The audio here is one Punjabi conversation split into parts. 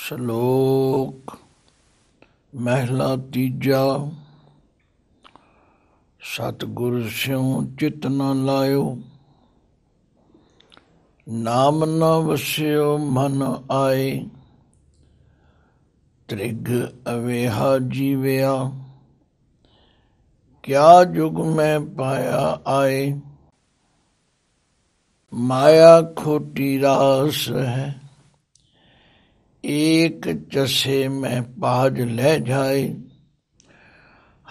ਸ਼ਲੋਕ ਮਹਿਲਾ ਤੀਜਾ ਸਤਗੁਰ ਸਿਉ ਚਿਤ ਨ ਲਾਇਓ ਨਾਮ ਨ ਵਸਿਓ ਮਨ ਆਏ ਤ੍ਰਿਗ ਅਵੇਹਾ ਜੀਵਿਆ ਕਿਆ ਜੁਗ ਮੈਂ ਪਾਇਆ ਆਏ ਮਾਇਆ ਖੋਟੀ ਰਾਸ ਹੈ ਏਕ ਜਸੇ ਮੈਂ ਬਾਜ ਲੈ ਜਾਏ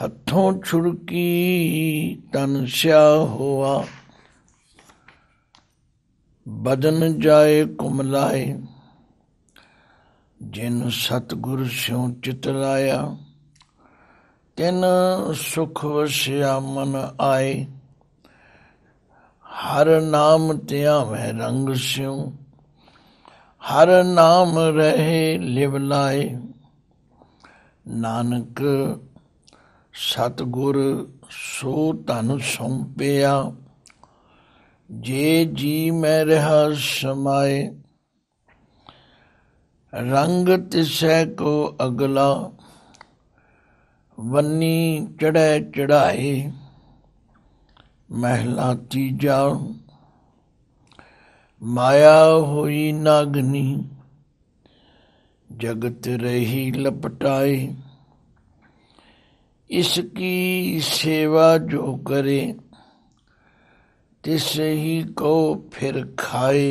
ਹੱਥੋਂ ਛੁੜਕੀ ਤਨ ਸਿਆ ਹੋਆ ਬਦਨ ਜਾਏ ਕੁਮਲਾਏ ਜਿਨ ਸਤਗੁਰ ਸਿਉ ਚਿਤ ਲਾਇਆ ਕਿਨ ਸੁਖ ਵਸਿਆ ਮਨ ਆਏ ਹਰ ਨਾਮ ਧਿਆਵੇਂ ਰੰਗ ਸਿਉ ਹਰ ਨਾਮ ਰਹੇ ਲਿਵ ਲਾਏ ਨਾਨਕ ਸਤਗੁਰ ਸੋ ਤਨ ਸੰਪਿਆ ਜੇ ਜੀ ਮੈਂ ਰਹਾ ਸਮਾਏ ਰੰਗ ਤਿਸੈ ਕੋ ਅਗਲਾ वन्नी चढ़े चढ़ाए महला तीजा माया हुई नागनी जगत रही लपटाए इसकी सेवा जो करे तिस ही को फिर खाए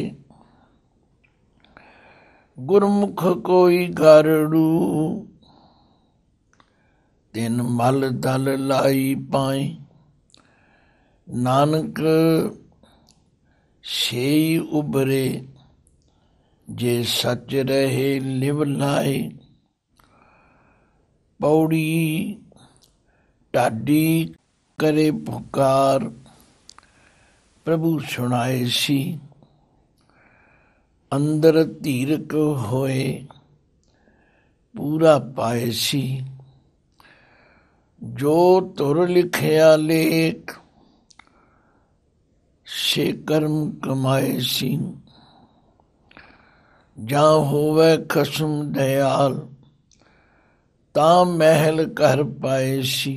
गुरमुख कोई गारडू ਤਿੰਨ ਮਲ ਦਲ ਲਾਈ ਪਾਈ ਨਾਨਕ ਸੇਈ ਉਬਰੇ ਜੇ ਸੱਚ ਰਹੇ ਲਿਵ ਲਾਏ ਪੌੜੀ ਢਾਡੀ ਕਰੇ ਭੁਕਾਰ ਪ੍ਰਭੂ ਸੁਣਾਏ ਸੀ ਅੰਦਰ ਧੀਰਕ ਹੋਏ ਪੂਰਾ ਪਾਏ ਸੀ ਜੋ ਤੁਰ ਲਿਖਿਆ ਲੇਖ ਸੇ ਕਰਮ ਕਮਾਏ ਸੀ ਜਾ ਹੋਵੇ ਖਸਮ ਦਿਆਲ ਤਾਂ ਮਹਿਲ ਘਰ ਪਾਏ ਸੀ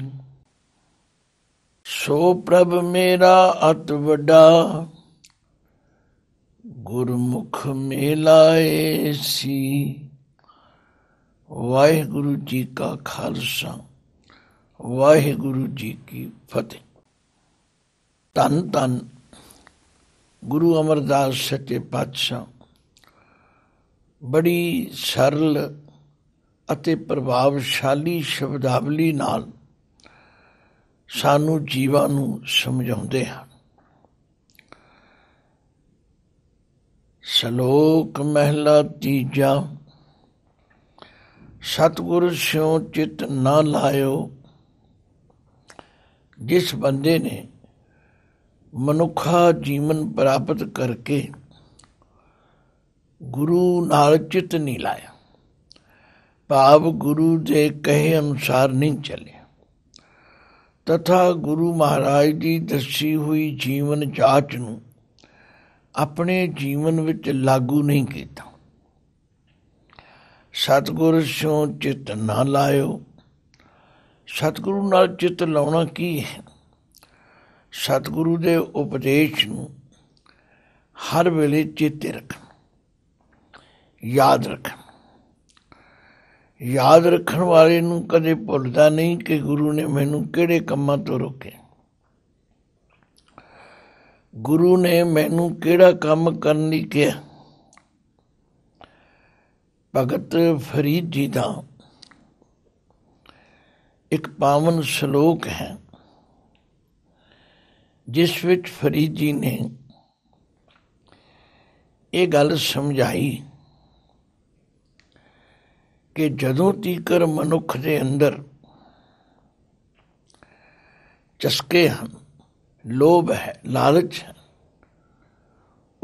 ਸੋ ਪ੍ਰਭ ਮੇਰਾ ਅਤ ਵੱਡਾ ਗੁਰਮੁਖ ਮੇਲਾਏ ਸੀ ਵਾਹਿਗੁਰੂ ਜੀ ਕਾ ਖਾਲਸਾ ਵਾਹਿਗੁਰੂ ਜੀ ਕੀ ਫਤਿਹ ਤਨ ਤਨ ਗੁਰੂ ਅਮਰਦਾਸ ਸੱਚੇ ਪਾਤਸ਼ਾਹ ਬੜੀ ਸਰਲ ਅਤੇ ਪ੍ਰਭਾਵਸ਼ਾਲੀ ਸ਼ਬਦਾਵਲੀ ਨਾਲ ਸਾਨੂੰ ਜੀਵਾਂ ਨੂੰ ਸਮਝਾਉਂਦੇ ਹਨ ਸ਼ਲੋਕ ਮਹਿਲਾ ਤੀਜਾ ਸਤਗੁਰੂ ਸਿਉ ਚਿਤ ਨਾ ਲਾਇਓ ਜਿਸ ਬੰਦੇ ਨੇ ਮਨੁੱਖਾ ਜੀਵਨ ਪ੍ਰਾਪਤ ਕਰਕੇ ਗੁਰੂ ਨਾਲ ਚਿਤ ਨਹੀਂ ਲਾਇਆ ਭਾਵ ਗੁਰੂ ਦੇ ਕਹੇ ਅਨੁਸਾਰ ਨਹੀਂ ਚੱਲੇ ਤਥਾ ਗੁਰੂ ਮਹਾਰਾਜ ਦੀ ਦਰਸੀ ਹੋਈ ਜੀਵਨ ਜਾਚ ਨੂੰ ਆਪਣੇ ਜੀਵਨ ਵਿੱਚ ਲਾਗੂ ਨਹੀਂ ਕੀਤਾ ਸਤਗੁਰੂ ਸਿਓ ਚਿਤ ਨਾ ਲਾਇਓ ਸਤਿਗੁਰੂ ਨਾਲ ਚਿੱਤ ਲਾਉਣਾ ਕੀ ਹੈ ਸਤਿਗੁਰੂ ਦੇ ਉਪਦੇਸ਼ ਨੂੰ ਹਰ ਵੇਲੇ ਚੇਤੇ ਰੱਖਣਾ ਯਾਦ ਰੱਖਣਾ ਯਾਦ ਰੱਖਣ ਵਾਲੇ ਨੂੰ ਕਦੇ ਭੁੱਲਦਾ ਨਹੀਂ ਕਿ ਗੁਰੂ ਨੇ ਮੈਨੂੰ ਕਿਹੜੇ ਕੰਮਾਂ ਤੋਂ ਰੋਕਿਆ ਗੁਰੂ ਨੇ ਮੈਨੂੰ ਕਿਹੜਾ ਕੰਮ ਕਰਨ ਲਈ ਕਿਹਾ ਭਗਤ ਫਰੀਦ ਜੀ ਦਾ ਇੱਕ ਪਾਵਨ ਸ਼ਲੋਕ ਹੈ ਜਿਸ ਵਿੱਚ ਫਰੀਦ ਜੀ ਨੇ ਇਹ ਗੱਲ ਸਮਝਾਈ ਕਿ ਜਦੋਂ ਤੀਕਰ ਮਨੁੱਖ ਦੇ ਅੰਦਰ ਚਸਕੇ ਹਨ ਲੋਭ ਹੈ ਲਾਲਚ ਹੈ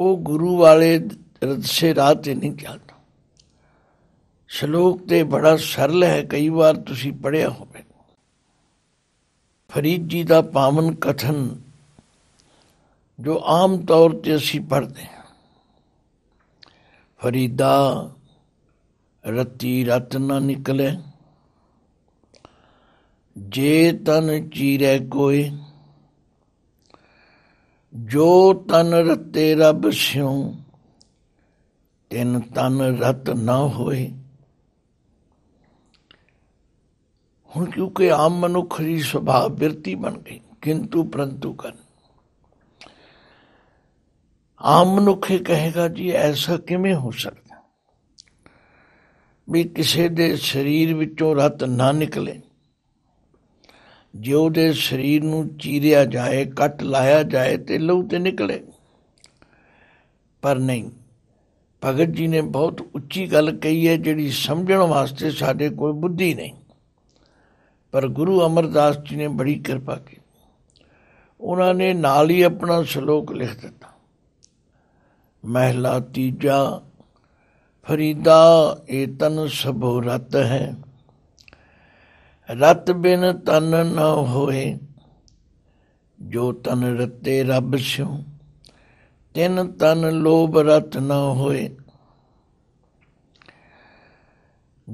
ਉਹ ਗੁਰੂ ਵਾਲੇ ਰਸੇ ਰਾਹ ਤੇ ਨਹੀਂ ਚੱਲਦਾ ਸ਼ਲੋਕ ਤੇ ਬੜਾ ਸਰਲ ਹੈ ਕਈ ਵਾਰ ਤੁਸੀਂ ਪੜਿਆ ਹੋਵੇ ਫਰੀਦ ਜੀ ਦਾ ਪਾਵਨ ਕਥਨ ਜੋ ਆਮ ਤੌਰ ਤੇ ਅਸੀਂ ਪੜ੍ਹਦੇ ਹਾਂ ਫਰੀਦਾ ਰਤੀ ਰਤ ਨਾ ਨਿਕਲੇ ਜੇ ਤਨ ਚੀਰੇ ਕੋਈ ਜੋ ਤਨ ਰਤੇ ਰੱਬ ਸਿਉ ਤਿੰਨ ਤਨ ਰਤ ਨਾ ਹੋਏ ਹੁਣ ਕਿਉਂਕਿ ਆਮ ਮਨੁੱਖ ਦੀ ਸੁਭਾਅ ਬਿਰਤੀ ਬਣ ਗਈ ਕਿੰਤੂ ਪ੍ਰੰਤੂ ਕਰ ਆਮ ਮਨੁੱਖ ਇਹ ਕਹੇਗਾ ਜੀ ਐਸਾ ਕਿਵੇਂ ਹੋ ਸਕਦਾ ਵੀ ਕਿਸੇ ਦੇ ਸਰੀਰ ਵਿੱਚੋਂ ਰਤ ਨਾ ਨਿਕਲੇ ਜੇ ਉਹਦੇ ਸਰੀਰ ਨੂੰ ਚੀਰਿਆ ਜਾਏ ਕੱਟ ਲਾਇਆ ਜਾਏ ਤੇ ਲਹੂ ਤੇ ਨਿਕਲੇ ਪਰ ਨਹੀਂ ਭਗਤ ਜੀ ਨੇ ਬਹੁਤ ਉੱਚੀ ਗੱਲ ਕਹੀ ਹੈ ਜਿਹੜੀ ਸਮਝਣ ਵਾਸਤੇ ਸਾਡੇ ਕੋਲ ਬੁੱਧੀ ਨਹੀਂ ਪਰ ਗੁਰੂ ਅਮਰਦਾਸ ਜੀ ਨੇ ਬੜੀ ਕਿਰਪਾ ਕੀਤੀ ਉਹਨਾਂ ਨੇ ਨਾਲ ਹੀ ਆਪਣਾ ਸ਼ਲੋਕ ਲਿਖ ਦਿੱਤਾ ਮਹਿਲਾ ਤੀਜਾ ਫਰੀਦਾ ਇਹ ਤਨ ਸਭੋ ਰਤ ਹੈ ਰਤ ਬਿਨ ਤਨ ਨਾ ਹੋਏ ਜੋ ਤਨ ਰਤੇ ਰੱਬ ਸਿਉ ਤਿਨ ਤਨ ਲੋਭ ਰਤ ਨਾ ਹੋਏ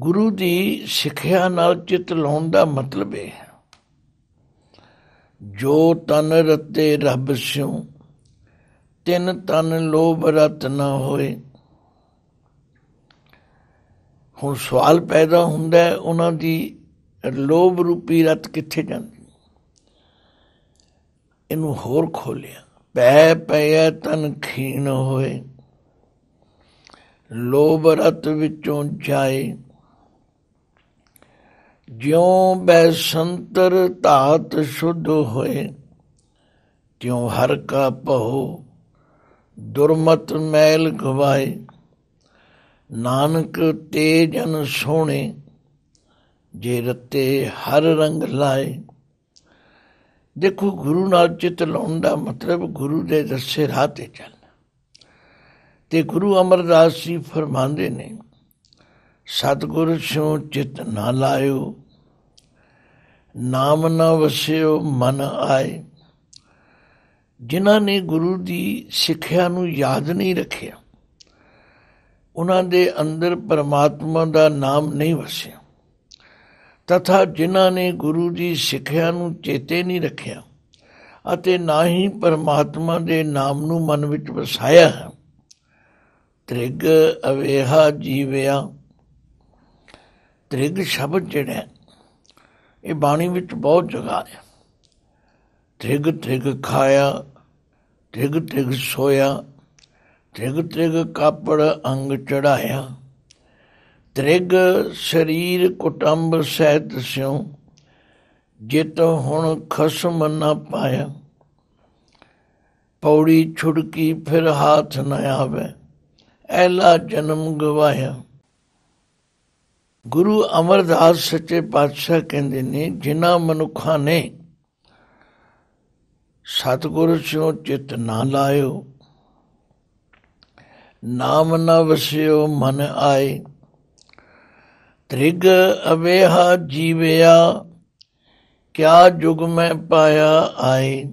ਗੁਰੂ ਦੀ ਸਿੱਖਿਆ ਨਾਲ ਚਿਤ ਲਾਉਣ ਦਾ ਮਤਲਬ ਹੈ ਜੋ ਤਨ ਰਤੇ ਰੱਬ ਸਿਉ ਤਿੰਨ ਤਨ ਲੋਭ ਰਤ ਨਾ ਹੋਏ ਹੁਣ ਸਵਾਲ ਪੈਦਾ ਹੁੰਦਾ ਹੈ ਉਹਨਾਂ ਦੀ ਲੋਭ ਰੂਪੀ ਰਤ ਕਿੱਥੇ ਜਾਂਦੀ ਇਹਨੂੰ ਹੋਰ ਖੋਲਿਆ ਪੈ ਪੈ ਤਨ ਖੀਣ ਹੋਏ ਲੋਭ ਰਤ ਵਿੱਚੋਂ ਜਾਏ ਜਿਉ ਬੈ ਸੰਤਰ ਧਾਤ ਸ਼ੁੱਧ ਹੋਏ ਤਿਉ ਹਰ ਕਾ ਪਹੁ ਦੁਰਮਤ ਮੈਲ ਗਵਾਏ ਨਾਨਕ ਤੇ ਜਨ ਸੋਹਣੇ ਜੇ ਰਤੇ ਹਰ ਰੰਗ ਲਾਏ ਦੇਖੋ ਗੁਰੂ ਨਾਲ ਚਿਤ ਲਾਉਣ ਦਾ ਮਤਲਬ ਗੁਰੂ ਦੇ ਦੱਸੇ ਰਾਹ ਤੇ ਚੱਲਣਾ ਤੇ ਗੁਰੂ ਅਮਰਦਾਸ ਜੀ ਫਰਮਾਉਂਦੇ ਨੇ ਸਤਗੁਰ ਛੋ ਚਿਤ ਨਾ ਲਾਇਓ ਨਾਮ ਨਾ ਵਸਿਓ ਮਨ ਆਏ ਜਿਨ੍ਹਾਂ ਨੇ ਗੁਰੂ ਦੀ ਸਿੱਖਿਆ ਨੂੰ ਯਾਦ ਨਹੀਂ ਰੱਖਿਆ ਉਹਨਾਂ ਦੇ ਅੰਦਰ ਪਰਮਾਤਮਾ ਦਾ ਨਾਮ ਨਹੀਂ ਵਸਿਆ ਤਥਾ ਜਿਨ੍ਹਾਂ ਨੇ ਗੁਰੂ ਦੀ ਸਿੱਖਿਆ ਨੂੰ ਚੇਤੇ ਨਹੀਂ ਰੱਖਿਆ ਅਤੇ ਨਾ ਹੀ ਪਰਮਾਤਮਾ ਦੇ ਨਾਮ ਨੂੰ ਮਨ ਵਿੱਚ ਵਸਾਇਆ ਤ੍ਰਿਗ ਅਵੇਹਾ ਜੀਵਿਆ ਤ੍ਰਿਗ ਸ਼ਬਦ ਜਿਹੜਾ ਇਹ ਬਾਣੀ ਵਿੱਚ ਬਹੁਤ ਜਗ੍ਹਾ ਹੈ ਤ੍ਰਿਗ ਤ੍ਰਿਗ ਖਾਇਆ ਤ੍ਰਿਗ ਤ੍ਰਿਗ ਸੋਇਆ ਤ੍ਰਿਗ ਤ੍ਰਿਗ ਕਾਪੜ ਅੰਗ ਚੜਾਇਆ ਤ੍ਰਿਗ ਸਰੀਰ ਕੁਟੰਬ ਸਹਿਤ ਸਿਉ ਜਿਤ ਹੁਣ ਖਸਮ ਨਾ ਪਾਇਆ ਪੌੜੀ ਛੁੜਕੀ ਫਿਰ ਹੱਥ ਨਾ ਆਵੇ ਐਲਾ ਜਨਮ ਗਵਾਇਆ ਗੁਰੂ ਅਮਰਦਾਸ ਸੱਚੇ ਪਾਤਸ਼ਾਹ ਕਹਿੰਦੇ ਨੇ ਜਿਨ੍ਹਾਂ ਮਨੁੱਖਾਂ ਨੇ ਸਤਿਗੁਰੂ ਚੋਂ ਚਿਤ ਨਾ ਲਾਇਓ ਨਾਮ ਨਾ ਵਸਿਓ ਮਨ ਆਏ ਤ੍ਰਿਗ ਅਵੇਹਾ ਜੀਵਿਆ ਕਿਆ ਜੁਗ ਮੈਂ ਪਾਇਆ ਆਏ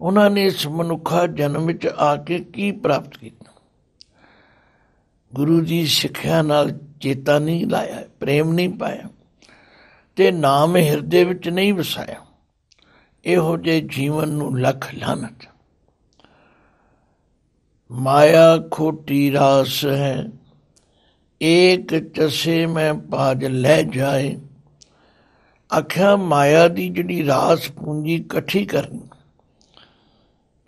ਉਹਨਾਂ ਨੇ ਇਸ ਮਨੁੱਖਾ ਜਨਮ ਵਿੱਚ ਆ ਕੇ ਕੀ ਪ੍ਰਾਪਤ ਕੀਤਾ ਗੁਰੂ ਜੀ ਸਿੱਖਿਆ ਨਾਲ ਚੇਤਾ ਨਹੀਂ ਲਾਇਆ ਪ੍ਰੇਮ ਨਹੀਂ ਪਾਇਆ ਤੇ ਨਾਮ ਹਿਰਦੇ ਵਿੱਚ ਨਹੀਂ ਵਸਾਇਆ ਇਹੋ ਜੇ ਜੀਵਨ ਨੂੰ ਲੱਖ ਲਾਨਤ ਮਾਇਆ ਖੋਟੀ ਰਾਸ ਹੈ ਇੱਕ ਚਸੇ ਮੈਂ ਭਾਜ ਲੈ ਜਾਏ ਅਖਾ ਮਾਇਆ ਦੀ ਜਿਹੜੀ ਰਾਸ ਪੂੰਜੀ ਇਕੱਠੀ ਕਰਨੀ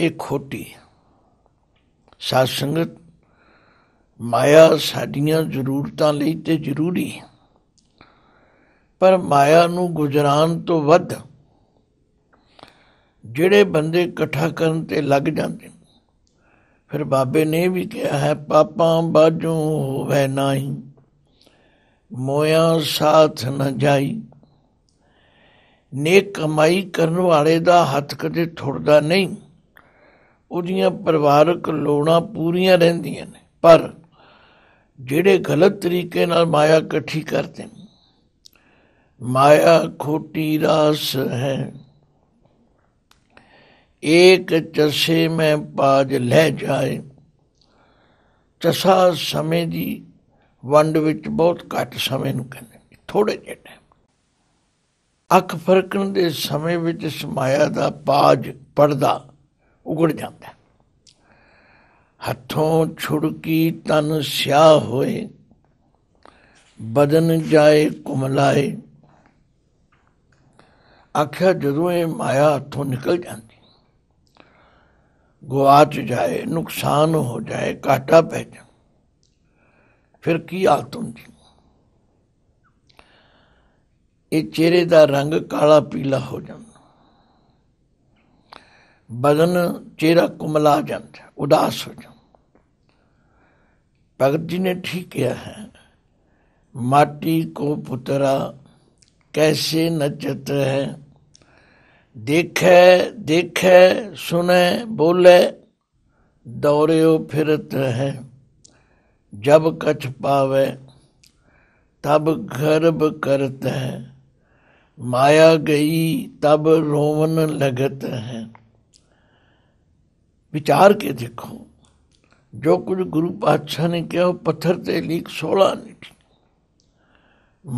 ਇਹ ਖੋਟੀ ਸਾਧ ਸੰਗਤ ਮਾਇਆ ਸਾਡੀਆਂ ਜ਼ਰੂਰਤਾਂ ਲਈ ਤੇ ਜ਼ਰੂਰੀ ਹੈ ਪਰ ਮਾਇਆ ਨੂੰ ਗੁਜਰਾਨ ਤੋਂ ਵੱਧ ਜਿਹੜੇ ਬੰਦੇ ਇਕੱਠਾ ਕਰਨ ਤੇ ਲੱਗ ਜਾਂਦੇ ਫਿਰ ਬਾਬੇ ਨੇ ਵੀ ਕਿਹਾ ਹੈ ਪਾਪਾਂ ਬਾਝੋਂ ਹੋਵੇ ਨਹੀਂ ਮੋਇਆ ਸਾਥ ਨ ਜਾਈ ਨੇਕ ਕਮਾਈ ਕਰਨ ਵਾਲੇ ਦਾ ਹੱਥ ਕਦੇ ਥੁੜਦਾ ਨਹੀਂ ਉਹਦੀਆਂ ਪਰਿਵਾਰਕ ਲੋੜਾਂ ਪੂਰੀਆਂ ਰਹਿੰਦੀਆਂ ਨੇ ਪਰ ਜਿਹੜੇ ਗਲਤ ਤਰੀਕੇ ਨਾਲ ਮਾਇਆ ਇਕੱਠੀ ਕਰਦੇ ਮਾਇਆ ਖੋਟੀ ਰਾਸ ਹੈ ਇੱਕ ਚਸੇ ਮੈਂ ਪਾਜ ਲੈ ਜਾਏ ਚਸਾ ਸਮੇਂ ਦੀ ਵੰਡ ਵਿੱਚ ਬਹੁਤ ਘੱਟ ਸਮੇਂ ਨੂੰ ਕਹਿੰਦੇ ਥੋੜੇ ਜਿਹੇ ਟਾਈਮ ਅੱਖ ਫਰਕਣ ਦੇ ਸਮੇਂ ਵਿੱਚ ਇਸ ਮਾਇਆ ਦਾ ਪਾਜ ਪਰਦਾ ਉਗੜ ਜਾਂਦਾ ਹੱਥੋਂ ਛੁੜਕੀ ਤਨ ਸਿਆਹ ਹੋਏ ਬਦਨ ਜਾਏ ਕੁਮਲਾਏ ਅੱਖਾਂ ਜਦੋਂ ਇਹ ਮਾਇਆ ਹੱਥੋਂ ਨਿਕਲ ਜਾਂਦੀ ਗਵਾਚ ਜਾਏ ਨੁਕਸਾਨ ਹੋ ਜਾਏ ਘਾਟਾ ਪੈ ਜਾ ਫਿਰ ਕੀ ਹਾਲਤ ਹੁੰਦੀ ਇਹ ਚਿਹਰੇ ਦਾ ਰੰਗ ਕਾਲਾ ਪੀਲਾ ਹੋ ਜਾਂਦਾ ਬਦਨ ਚਿਹਰਾ ਕੁਮਲਾ ਜਾਂਦਾ ਉਦਾਸ ਹੋ ਜਾਂਦਾ भगत जी ने ठीक किया है माटी को पुतरा कैसे नचत है देखे देखे सुने बोले दौरे फिरत है जब कछ पावे तब गर्भ करत है माया गई तब रोवन लगत है विचार के देखो ਜੋ ਕੁਝ ਗੁਰੂ ਪਾਤਸ਼ਾਹ ਨੇ ਕਿਹਾ ਉਹ ਪੱਥਰ ਤੇ ਲੀਕ 16 ਨਹੀਂ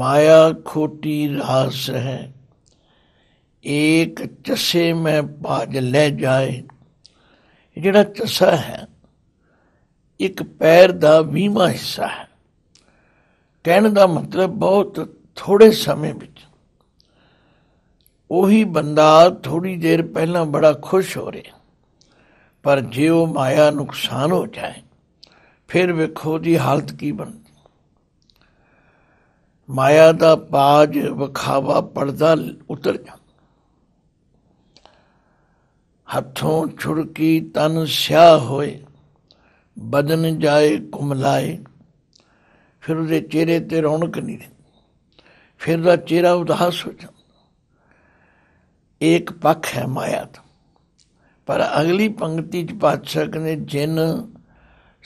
ਮਾਇਆ ਖੋਟੀ ਰਾਸ ਹੈ ਇੱਕ ਚਸੇ ਮੈਂ ਭਾਜ ਲੈ ਜਾਏ ਜਿਹੜਾ ਚਸਾ ਹੈ ਇੱਕ ਪੈਰ ਦਾ ਵੀਮਾ ਹਿੱਸਾ ਹੈ ਕਹਿਣ ਦਾ ਮਤਲਬ ਬਹੁਤ ਥੋੜੇ ਸਮੇਂ ਵਿੱਚ ਉਹੀ ਬੰਦਾ ਥੋੜੀ ਦੇਰ ਪਹਿਲਾਂ ਬੜਾ ਖੁਸ਼ ਹੋ ਰਿਹਾ ਪਰ ਜੇ ਉਹ ਮਾਇਆ ਨੁਕਸਾਨ ਹੋ ਜਾਏ ਫਿਰ ਵੇਖੋ ਦੀ ਹਾਲਤ ਕੀ ਬਣ ਮਾਇਆ ਦਾ ਬਾਜ ਵਖਾਵਾ ਪਰਦਾ ਉਤਰ ਜਾ ਹੱਥੋਂ ਛੁੜਕੀ ਤਨ ਸਿਆ ਹੋਏ ਬਦਨ ਜਾਏ ਕੁਮਲਾਏ ਫਿਰ ਉਹਦੇ ਚਿਹਰੇ ਤੇ ਰੌਣਕ ਨਹੀਂ ਰਹੀ ਫਿਰ ਦਾ ਚਿਹਰਾ ਉਦਾਸ ਹੋ ਜਾਂਦਾ ਇੱਕ ਪੱਖ ਹੈ ਮਾਇਆ ਦਾ ਪਰ ਅਗਲੀ ਪੰਕਤੀ ਚ ਪਾਤਸ਼ਾਹ ਕਹਿੰਦੇ ਜਿਨ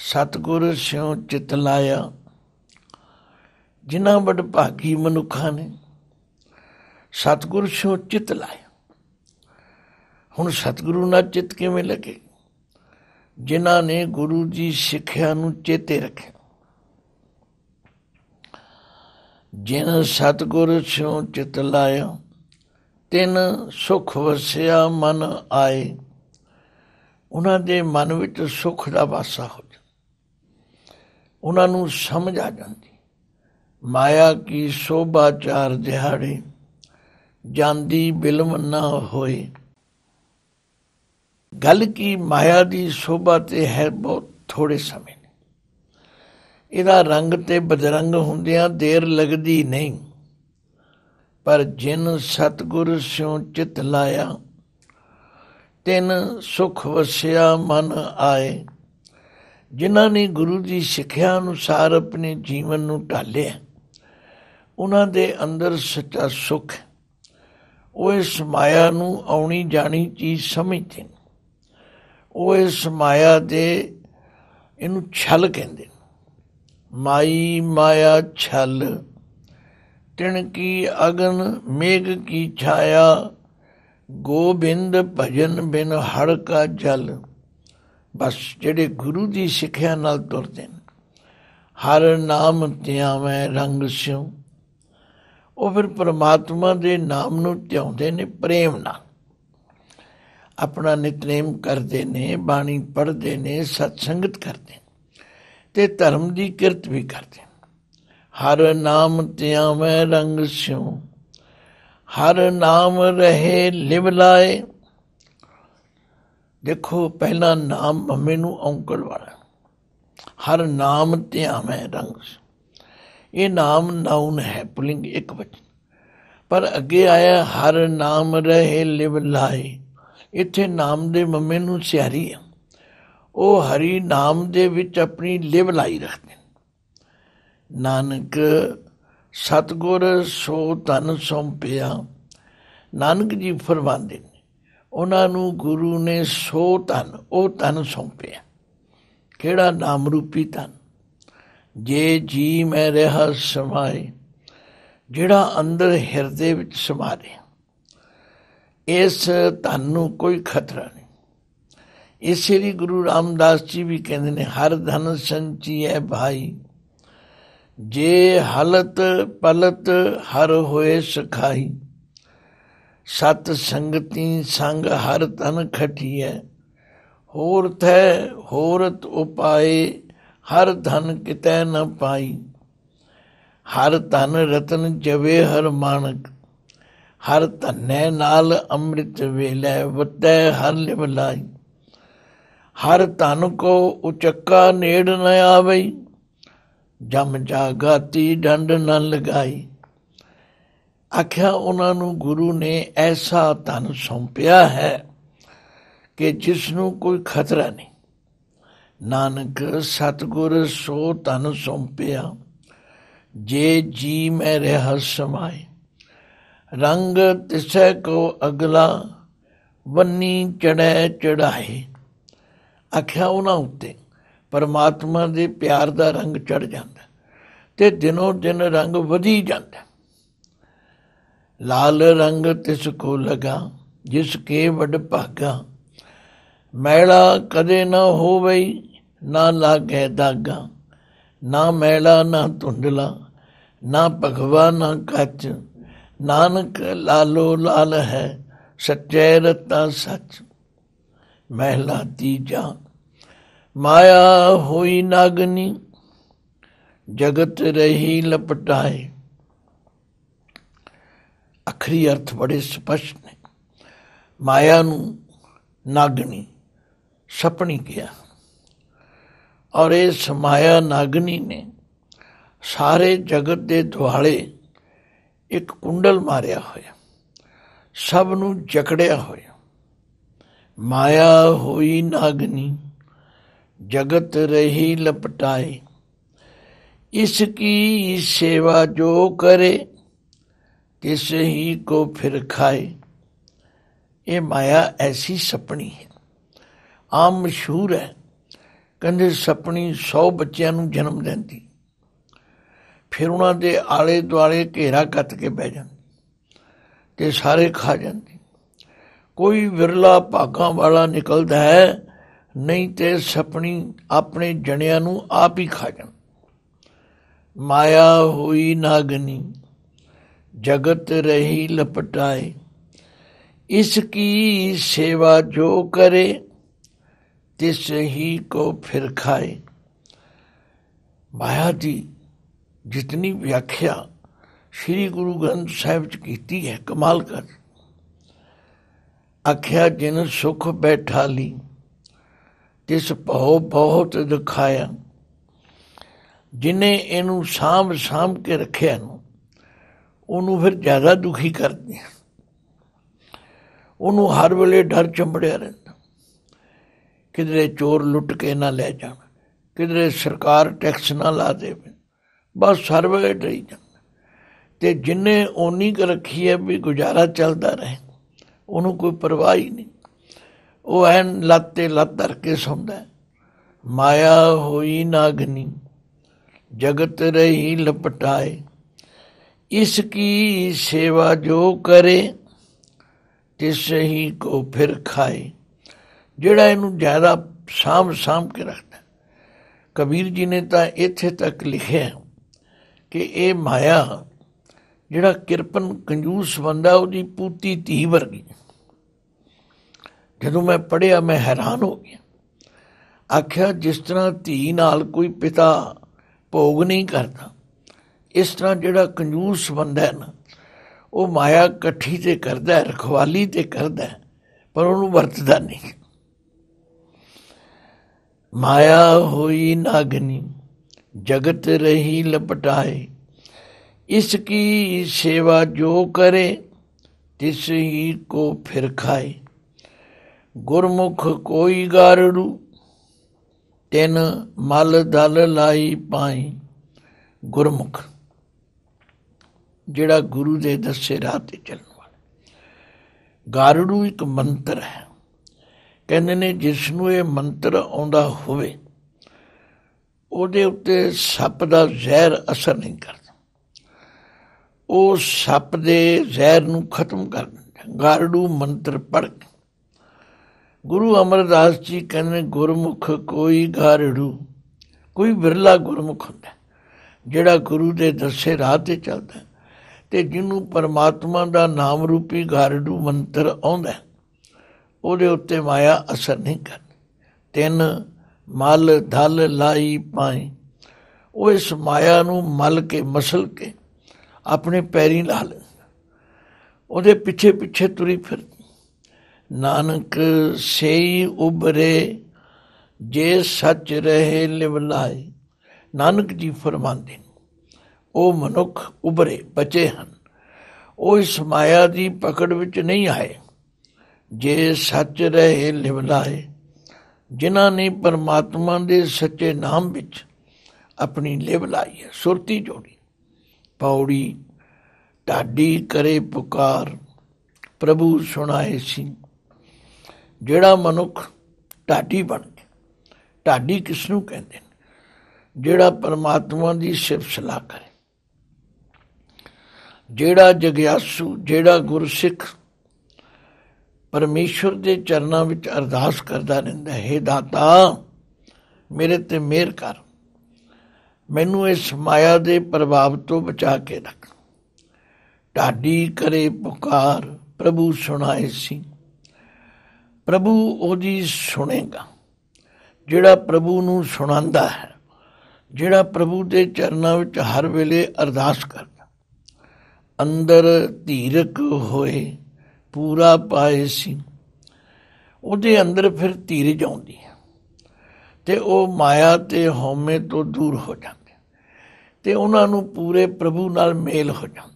ਸਤਗੁਰ ਸਿਉ ਚਿਤ ਲਾਇਆ ਜਿਨ੍ਹਾਂ ਬੜ ਭਾਗੀ ਮਨੁੱਖਾਂ ਨੇ ਸਤਗੁਰ ਸਿਉ ਚਿਤ ਲਾਇਆ ਹੁਣ ਸਤਗੁਰੂ ਨਾਲ ਚਿਤ ਕਿਵੇਂ ਲੱਗੇ ਜਿਨ੍ਹਾਂ ਨੇ ਗੁਰੂ ਜੀ ਸਿੱਖਿਆ ਨੂੰ ਚੇਤੇ ਰੱਖਿਆ ਜਿਨ ਸਤਗੁਰ ਸਿਉ ਚਿਤ ਲਾਇਆ ਤਿਨ ਸੁਖ ਵਸਿਆ ਮਨ ਆਏ ਉਹਨਾਂ ਦੇ ਮਨ ਵਿੱਚ ਸੁੱਖ ਦਾ ਵਾਸਾ ਹੋ ਜਾਂਦਾ ਉਹਨਾਂ ਨੂੰ ਸਮਝ ਆ ਜਾਂਦੀ ਮਾਇਆ ਕੀ ਸੋਭਾ ਚਾਰ ਦਿਹਾੜੇ ਜਾਂਦੀ ਬਿਲਮ ਨਾ ਹੋਏ ਗੱਲ ਕੀ ਮਾਇਆ ਦੀ ਸੋਭਾ ਤੇ ਹੈ ਬਹੁਤ ਥੋੜੇ ਸਮੇਂ ਇਹਦਾ ਰੰਗ ਤੇ ਬਦਰੰਗ ਹੁੰਦਿਆਂ ਦੇਰ ਲੱਗਦੀ ਨਹੀਂ ਪਰ ਜਿਨ ਸਤਗੁਰ ਸਿਉ ਚਿਤ ਲਾਇਆ ਤਿੰਨ ਸੁਖ ਵਸਿਆ ਮਨ ਆਏ ਜਿਨ੍ਹਾਂ ਨੇ ਗੁਰੂ ਦੀ ਸਿੱਖਿਆ ਅਨੁਸਾਰ ਆਪਣੇ ਜੀਵਨ ਨੂੰ ਢਾਲਿਆ ਉਹਨਾਂ ਦੇ ਅੰਦਰ ਸੱਚਾ ਸੁਖ ਉਹ ਇਸ ਮਾਇਆ ਨੂੰ ਆਉਣੀ ਜਾਣੀ ਚੀਜ਼ ਸਮਝਦੇ ਨੇ ਉਹ ਇਸ ਮਾਇਆ ਦੇ ਇਹਨੂੰ ਛਲ ਕਹਿੰਦੇ ਨੇ ਮਾਈ ਮਾਇਆ ਛਲ ਤਿਣ ਕੀ ਅਗਨ ਮੇਘ ਕੀ ਛਾਇਆ ਗੋਬਿੰਦ ਭਜਨ ਬਿਨ ਹਰ ਕਾ ਜਲ ਬਸ ਜਿਹੜੇ ਗੁਰੂ ਦੀ ਸਿੱਖਿਆ ਨਾਲ ਤੁਰਦੇ ਨੇ ਹਰ ਨਾਮ ਧਿਆਵੇਂ ਰੰਗ ਸਿਉ ਉਹ ਫਿਰ ਪ੍ਰਮਾਤਮਾ ਦੇ ਨਾਮ ਨੂੰ ਧਿਆਉਂਦੇ ਨੇ ਪ੍ਰੇਮ ਨਾਲ ਆਪਣਾ ਨਿਤਨੇਮ ਕਰਦੇ ਨੇ ਬਾਣੀ ਪੜ੍ਹਦੇ ਨੇ ਸਤਸੰਗਤ ਕਰਦੇ ਨੇ ਤੇ ਧਰਮ ਦੀ ਕਿਰਤ ਵੀ ਕਰਦੇ ਹਰ ਨਾਮ ਧਿਆਵੇਂ ਰੰਗ ਸਿਉ ਹਰ ਨਾਮ ਰਹੇ ਲਿਵ ਲਾਏ ਦੇਖੋ ਪਹਿਲਾ ਨਾਮ ਮੰਮੇ ਨੂੰ ਔਂਕਲ ਵਾਲਾ ਹਰ ਨਾਮ ਧਿਆਵੇਂ ਰੰਗ ਇਹ ਨਾਮ ਨਾਉਨ ਹੈ ਪੁਲਿੰਗ ਇੱਕ ਵਚਨ ਪਰ ਅੱਗੇ ਆਇਆ ਹਰ ਨਾਮ ਰਹੇ ਲਿਵ ਲਾਏ ਇੱਥੇ ਨਾਮ ਦੇ ਮੰਮੇ ਨੂੰ ਸਿਆਰੀ ਆ ਉਹ ਹਰੀ ਨਾਮ ਦੇ ਵਿੱਚ ਆਪਣੀ ਲਿਵ ਲਾਈ ਰੱਖਦੇ ਨਾਨਕ ਸਤਗੁਰ ਸੋ ਤਨ ਸੰਪਿਆ ਨਾਨਕ ਜੀ ਫਰਮਾਉਂਦੇ ਨੇ ਉਹਨਾਂ ਨੂੰ ਗੁਰੂ ਨੇ ਸੋ ਤਨ ਉਹ ਤਨ ਸੰਪਿਆ ਕਿਹੜਾ ਨਾਮ ਰੂਪੀ ਤਨ ਜੇ ਜੀ ਮੈਂ ਰਹਾ ਸਮਾਏ ਜਿਹੜਾ ਅੰਦਰ ਹਿਰਦੇ ਵਿੱਚ ਸਮਾ ਇਸ ਧਨ ਨੂੰ ਕੋਈ ਖਤਰਾ ਨਹੀਂ ਇਸੇ ਲਈ ਗੁਰੂ ਰਾਮਦਾਸ ਜੀ ਵੀ ਕਹਿੰਦੇ ਨੇ ਹਰ ਧਨ ਸੰਚੀ ਹੈ ਭਾਈ ਜੇ ਹਲਤ ਪਲਤ ਹਰ ਹੋਏ ਸਖਾਈ ਸਤ ਸੰਗਤੀ ਸੰਗ ਹਰ ਤਨ ਖਟੀਐ ਹੋਰ ਥੈ ਹੋਰਤ ਉਪਾਏ ਹਰ ਧਨ ਕਿਤੈ ਨ ਪਾਈ ਹਰ ਧਨ ਰਤਨ ਜਵੇ ਹਰ ਮਾਨਕ ਹਰ ਧਨੈ ਨਾਲ ਅੰਮ੍ਰਿਤ ਵੇਲੇ ਵਟੈ ਹਰ ਲਿਵ ਲਾਈ ਹਰ ਧਨ ਕੋ ਉਚੱਕਾ ਨੇੜ ਨ ਆਵਈ ਜਮ ਗਾਤੀ ਡੰਡ ਨ ਲਗਾਈ ਆਖਿਆ ਉਹਨਾਂ ਨੂੰ ਗੁਰੂ ਨੇ ਐਸਾ ਤਨ ਸੌਂਪਿਆ ਹੈ ਕਿ ਜਿਸ ਨੂੰ ਕੋਈ ਖਤਰਾ ਨਹੀਂ ਨਾਨਕ ਸਤਗੁਰ ਸੋ ਤਨ ਸੌਂਪਿਆ ਜੇ ਜੀ ਮੈਂ ਰਹਿ ਸਮਾਏ ਰੰਗ ਤਿਸੈ ਕੋ ਅਗਲਾ ਬੰਨੀ ਚੜੈ ਚੜਾਏ ਆਖਿਆ ਉਹਨਾਂ ਉੱਤੇ ਪਰਮਾਤਮਾ ਦੇ ਪਿਆਰ ਦਾ ਰੰਗ ਚੜ ਜਾਂਦਾ ਤੇ ਦਿਨੋ ਦਿਨ ਰੰਗ ਵਧੀ ਜਾਂਦਾ ਲਾਲ ਰੰਗ ਤਿਸ ਕੋ ਲਗਾ ਜਿਸ ਕੇ ਵੱਡ ਭਾਗਾ ਮੈਲਾ ਕਦੇ ਨਾ ਹੋਵੇ ਨਾ ਲਾਗੇ ਦਾਗਾ ਨਾ ਮੈਲਾ ਨਾ ਧੁੰਦਲਾ ਨਾ ਭਗਵਾ ਨਾ ਕੱਚ ਨਾਨਕ ਲਾਲੋ ਲਾਲ ਹੈ ਸੱਚੇ ਰਤਾ ਸੱਚ ਮਹਿਲਾ ਦੀ ਜਾਂ ਮਾਇਆ ਹੋਈ ਨਗਨੀ ਜਗਤ ਰਹੀ ਲਪਟਾਏ ਅਖਰੀ ਅਰਥ ਬੜੇ ਸਪਸ਼ਟ ਨੇ ਮਾਇਆ ਨੂੰ ਨਗਨੀ ਸਪਣੀ ਗਿਆ ਔਰ ਇਹ ਸਮਾਇਆ ਨਗਨੀ ਨੇ ਸਾਰੇ ਜਗਤ ਦੇ ਦੁਆਲੇ ਇੱਕ ਕੁੰਡਲ ਮਾਰਿਆ ਹੋਇਆ ਸਭ ਨੂੰ ਜਕੜਿਆ ਹੋਇਆ ਮਾਇਆ ਹੋਈ ਨਗਨੀ ਜਗਤ ਰਹੀ ਲਪਟਾਈ ਇਸ ਕੀ ਸੇਵਾ ਜੋ ਕਰੇ ਤਿਸ ਹੀ ਕੋ ਫਿਰ ਖਾਏ ਇਹ ਮਾਇਆ ਐਸੀ ਸਪਣੀ ਹੈ ਆਮ ਮਸ਼ਹੂਰ ਹੈ ਕਹਿੰਦੇ ਸਪਣੀ 100 ਬੱਚਿਆਂ ਨੂੰ ਜਨਮ ਦਿੰਦੀ ਫਿਰ ਉਹਨਾਂ ਦੇ ਆਲੇ ਦੁਆਲੇ ਘੇਰਾ ਕੱਤ ਕੇ ਬਹਿ ਜਾਂਦੀ ਤੇ ਸਾਰੇ ਖਾ ਜਾਂਦੀ ਕੋਈ ਵਿਰਲਾ ਭਾਗਾ ਵਾਲਾ ਨਿਕਲਦਾ ਹੈ ਨਹੀਂ ਤੇ ਸਪਣੀ ਆਪਣੇ ਜਣਿਆਂ ਨੂੰ ਆਪ ਹੀ ਖਾ ਜਾਣ ਮਾਇਆ ਹੋਈ ਨਾਗਨੀ ਜਗਤ ਰਹੀ ਲਪਟਾਏ ਇਸ ਕੀ ਸੇਵਾ ਜੋ ਕਰੇ ਤਿਸ ਹੀ ਕੋ ਫਿਰ ਖਾਏ ਮਾਇਆ ਦੀ ਜਿਤਨੀ ਵਿਆਖਿਆ ਸ੍ਰੀ ਗੁਰੂ ਗ੍ਰੰਥ ਸਾਹਿਬ ਚ ਕੀਤੀ ਹੈ ਕਮਾਲ ਕਰ ਆਖਿਆ ਜਿਨ ਸੁਖ ਬੈਠਾ ਲਈ ਤਿਸ ਭਉ ਬਹੁਤ ਦਿਖਾਇਆ ਜਿਨੇ ਇਹਨੂੰ ਸਾਂਭ ਸਾਂਭ ਕੇ ਰੱਖਿਆ ਨੂੰ ਉਹਨੂੰ ਫਿਰ ਜ਼ਿਆਦਾ ਦੁਖੀ ਕਰਦੇ ਆ ਉਹਨੂੰ ਹਰ ਵੇਲੇ ਡਰ ਚੰਬੜਿਆ ਰਹਿੰਦਾ ਕਿਧਰੇ ਚੋਰ ਲੁੱਟ ਕੇ ਨਾ ਲੈ ਜਾਣ ਕਿਧਰੇ ਸਰਕਾਰ ਟੈਕਸ ਨਾ ਲਾ ਦੇਵੇ ਬਸ ਸਰਵੇ ਡਰੀ ਜਾਂਦਾ ਤੇ ਜਿਨੇ ਓਨੀ ਕ ਰੱਖੀ ਹੈ ਵੀ ਗੁਜ਼ਾਰਾ ਚੱਲਦਾ ਰਹੇ ਉਹਨੂੰ ਕੋਈ ਪਰਵਾਹ ਹੀ ਨਹੀਂ ਉਹ ਐਨ ਲੱਤੇ ਲੱਤ ਧਰ ਕੇ ਸੌਂਦਾ ਮਾਇਆ ਹੋਈ ਨਾਗਨੀ ਜਗਤ ਰਹੀ ਲਪਟਾਏ ਇਸ ਕੀ ਸੇਵਾ ਜੋ ਕਰੇ ਤਿਸ ਹੀ ਕੋ ਫਿਰ ਖਾਏ ਜਿਹੜਾ ਇਹਨੂੰ ਜ਼ਿਆਦਾ ਸਾਮ ਸਾਮ ਕੇ ਰੱਖਦਾ ਕਬੀਰ ਜੀ ਨੇ ਤਾਂ ਇੱਥੇ ਤੱਕ ਲਿਖਿਆ ਕਿ ਇਹ ਮਾਇਆ ਜਿਹੜਾ ਕਿਰਪਨ ਕੰਜੂਸ ਬੰਦਾ ਉਹਦੀ ਪੂਤੀ ਧੀ ਵਰਗੀ ਜਦੋਂ ਮੈਂ ਪੜਿਆ ਮੈਂ ਹੈਰਾਨ ਹੋ ਗਿਆ ਆਖਿਆ ਜਿਸ ਤਰ੍ਹਾਂ ਧੀ ਨਾਲ ਕੋਈ ਪਿਤਾ ਭੋਗ ਨਹੀਂ ਕਰਦਾ ਇਸ ਤਰ੍ਹਾਂ ਜਿਹੜਾ ਕੰਜੂਸ ਬੰਦਾ ਹੈ ਨਾ ਉਹ ਮਾਇਆ ਇਕੱਠੀ ਤੇ ਕਰਦਾ ਰਖਵਾਲੀ ਤੇ ਕਰਦਾ ਪਰ ਉਹਨੂੰ ਵਰਤਦਾ ਨਹੀਂ ਮਾਇਆ ਹੋਈ ਨਾਗਨੀ ਜਗਤ ਰਹੀ ਲਪਟਾਏ ਇਸ ਕੀ ਸੇਵਾ ਜੋ ਕਰੇ ਤਿਸ ਹੀ ਕੋ ਫਿਰ ਖਾਏ ਗੁਰਮੁਖ ਕੋਈ ਗਾਰੜੂ ਤਿੰਨ ਮਲ ਦਲ ਲਾਈ ਪਾਈ ਗੁਰਮੁਖ ਜਿਹੜਾ ਗੁਰੂ ਦੇ ਦੱਸੇ ਰਾਹ ਤੇ ਚੱਲਣ ਵਾਲਾ ਗਾਰੜੂ ਇੱਕ ਮੰਤਰ ਹੈ ਕਹਿੰਦੇ ਨੇ ਜਿਸ ਨੂੰ ਇਹ ਮੰਤਰ ਆਉਂਦਾ ਹੋਵੇ ਉਹਦੇ ਉੱਤੇ ਸੱਪ ਦਾ ਜ਼ਹਿਰ ਅਸਰ ਨਹੀਂ ਕਰਦਾ ਉਹ ਸੱਪ ਦੇ ਜ਼ਹਿਰ ਨੂੰ ਖਤਮ ਕਰ ਦਿੰਦਾ ਗਾਰੜੂ ਮੰਤਰ ਪੜ੍ਹ ਕੇ ਗੁਰੂ ਅਮਰਦਾਸ ਜੀ ਕਹਿੰਦੇ ਗੁਰਮੁਖ ਕੋਈ ਘਾੜੂ ਕੋਈ ਬਿਰਲਾ ਗੁਰਮੁਖ ਹੁੰਦਾ ਜਿਹੜਾ ਗੁਰੂ ਦੇ ਦੱਸੇ ਰਾਹ ਤੇ ਚੱਲਦਾ ਤੇ ਜਿਹਨੂੰ ਪਰਮਾਤਮਾ ਦਾ ਨਾਮ ਰੂਪੀ ਘਾੜੂ ਮੰਤਰ ਆਉਂਦਾ ਉਹਦੇ ਉੱਤੇ ਮਾਇਆ ਅਸਰ ਨਹੀਂ ਕਰਦੀ ਤਿੰਨ ਮਲ ਧਲ ਲਾਈ ਪਾਈ ਉਹ ਇਸ ਮਾਇਆ ਨੂੰ ਮਲ ਕੇ ਮਸਲ ਕੇ ਆਪਣੇ ਪੈਰੀਂ ਲਾ ਲੈਂਦਾ ਉਹਦੇ ਪਿੱਛੇ ਪਿੱਛੇ ਤੁਰੀ ਫਿਰਦਾ ਨਾਨਕ ਸੇਈ ਉਬਰੇ ਜੇ ਸੱਚ ਰਹੇ ਲਿਵਲਾਏ ਨਾਨਕ ਜੀ ਫਰਮਾਉਂਦੇ ਉਹ ਮਨੁੱਖ ਉਬਰੇ ਬਚੇ ਹਨ ਉਹ ਇਸ ਮਾਇਆ ਦੀ ਪਕੜ ਵਿੱਚ ਨਹੀਂ ਆਏ ਜੇ ਸੱਚ ਰਹੇ ਲਿਵਲਾਏ ਜਿਨ੍ਹਾਂ ਨੇ ਪਰਮਾਤਮਾ ਦੇ ਸੱਚੇ ਨਾਮ ਵਿੱਚ ਆਪਣੀ ਲਿਵ ਲਾਈ ਹੈ ਸੁਰਤੀ ਜੋੜੀ ਪੌੜੀ ਢਾਡੀ ਕਰੇ ਪੁਕਾਰ ਪ੍ਰਭੂ ਸੁਣਾਏ ਸੀ ਜਿਹੜਾ ਮਨੁੱਖ ਢਾਡੀ ਬਣ ਗਿਆ ਢਾਡੀ ਕਿਸ ਨੂੰ ਕਹਿੰਦੇ ਨੇ ਜਿਹੜਾ ਪਰਮਾਤਮਾ ਦੀ ਸਿਫਤ ਸਲਾਹ ਕਰੇ ਜਿਹੜਾ ਜਗਿਆਸੂ ਜਿਹੜਾ ਗੁਰਸਿੱਖ ਪਰਮੇਸ਼ਰ ਦੇ ਚਰਨਾਂ ਵਿੱਚ ਅਰਦਾਸ ਕਰਦਾ ਰਹਿੰਦਾ ਹੈ ਦਾਤਾ ਮੇਰੇ ਤੇ ਮਿਹਰ ਕਰ ਮੈਨੂੰ ਇਸ ਮਾਇਆ ਦੇ ਪ੍ਰਭਾਵ ਤੋਂ ਬਚਾ ਕੇ ਰੱਖ ਢਾਡੀ ਕਰੇ ਪੁਕਾਰ ਪ੍ਰਭੂ ਸੁਣਾਏ ਸੀ ਪ੍ਰਭੂ ਉਹਦੀ ਸੁਣੇਗਾ ਜਿਹੜਾ ਪ੍ਰਭੂ ਨੂੰ ਸੁਣਾਉਂਦਾ ਹੈ ਜਿਹੜਾ ਪ੍ਰਭੂ ਦੇ ਚਰਨਾਂ ਵਿੱਚ ਹਰ ਵੇਲੇ ਅਰਦਾਸ ਕਰਦਾ ਅੰਦਰ ਧੀਰਕ ਹੋਏ ਪੂਰਾ ਪਾਏ ਸੀ ਉਹਦੇ ਅੰਦਰ ਫਿਰ ਧੀਰਜ ਆਉਂਦੀ ਹੈ ਤੇ ਉਹ ਮਾਇਆ ਤੇ ਹਉਮੈ ਤੋਂ ਦੂਰ ਹੋ ਜਾਂਦੇ ਤੇ ਉਹਨਾਂ ਨੂੰ ਪੂਰੇ ਪ੍ਰਭੂ ਨਾਲ ਮੇਲ ਹੋ ਜਾਂਦਾ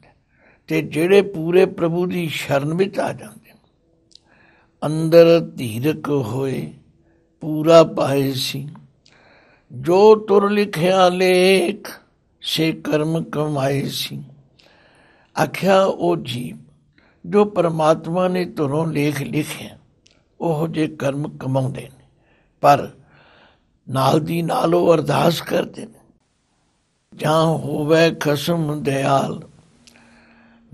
ਤੇ ਜਿਹੜੇ ਪੂਰੇ ਪ੍ਰਭੂ ਦੀ ਸ਼ਰਨ ਵਿੱਚ ਆ ਜਾਂਦੇ ਅੰਦਰ ਧੀਰਕ ਹੋਏ ਪੂਰਾ ਪਾਏ ਸੀ ਜੋ ਤੁਰ ਲਿਖਿਆ ਲੇਖ ਸੇ ਕਰਮ ਕਮਾਏ ਸੀ ਆਖਿਆ ਉਹ ਜੀ ਜੋ ਪਰਮਾਤਮਾ ਨੇ ਤੁਰੋਂ ਲੇਖ ਲਿਖਿਆ ਉਹ ਜੇ ਕਰਮ ਕਮਾਉਂਦੇ ਨੇ ਪਰ ਨਾਲ ਦੀ ਨਾਲ ਉਹ ਅਰਦਾਸ ਕਰਦੇ ਨੇ ਜਾਂ ਹੋਵੇ ਖਸਮ ਦਿਆਲ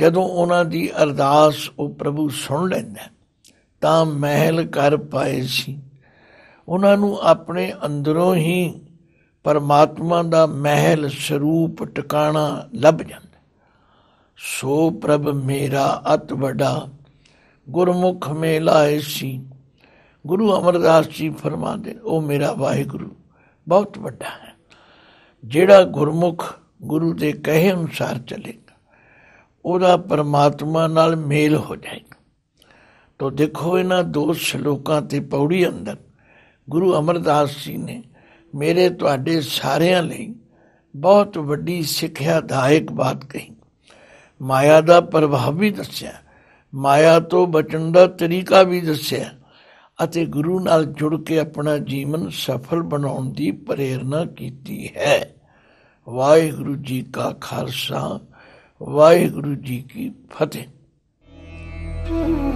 ਜਦੋਂ ਉਹਨਾਂ ਦੀ ਅਰਦਾਸ ਉਹ ਪ੍ਰਭੂ ਸੁਣ ਲੈਂਦਾ ਤਾਂ ਮਹਿਲ ਕਰ ਪਾਏ ਸੀ ਉਹਨਾਂ ਨੂੰ ਆਪਣੇ ਅੰਦਰੋਂ ਹੀ ਪਰਮਾਤਮਾ ਦਾ ਮਹਿਲ ਸਰੂਪ ਟਿਕਾਣਾ ਲੱਭ ਜਾਂਦਾ ਸੋ ਪ੍ਰਭ ਮੇਰਾ ਅਤ ਵੱਡਾ ਗੁਰਮੁਖ ਮੇਲਾਏ ਸੀ ਗੁਰੂ ਅਮਰਦਾਸ ਜੀ ਫਰਮਾਉਂਦੇ ਉਹ ਮੇਰਾ ਵਾਹਿਗੁਰੂ ਬਹੁਤ ਵੱਡਾ ਹੈ ਜਿਹੜਾ ਗੁਰਮੁਖ ਗੁਰੂ ਦੇ ਕਹੇ ਅਨੁਸਾਰ ਚੱਲੇਗਾ ਉਹਦਾ ਪਰਮਾਤਮਾ ਨਾਲ ਮੇਲ ਹੋ ਜਾਏਗਾ तो ਦੇਖੋ ਇਹਨਾਂ ਦੋ ਸ਼ਲੋਕਾਂ ਤੇ ਪੌੜੀ ਅੰਦਰ ਗੁਰੂ ਅਮਰਦਾਸ ਜੀ ਨੇ ਮੇਰੇ ਤੁਹਾਡੇ ਸਾਰਿਆਂ ਲਈ ਬਹੁਤ ਵੱਡੀ ਸਿੱਖਿਆਦਾਇਕ ਬਾਤ ਕਹੀ ਮਾਇਆ ਦਾ ਪ੍ਰਭਾਵ ਵੀ ਦੱਸਿਆ ਮਾਇਆ ਤੋਂ ਬਚਣ ਦਾ ਤਰੀਕਾ ਵੀ ਦੱਸਿਆ ਅਤੇ ਗੁਰੂ ਨਾਲ ਜੁੜ ਕੇ ਆਪਣਾ ਜੀਵਨ ਸਫਲ ਬਣਾਉਣ ਦੀ ਪ੍ਰੇਰਣਾ ਕੀਤੀ ਹੈ ਵਾਹਿਗੁਰੂ ਜੀ ਕਾ ਖਾਲਸਾ ਵਾਹਿਗੁਰੂ ਜੀ ਕੀ ਫਤਿਹ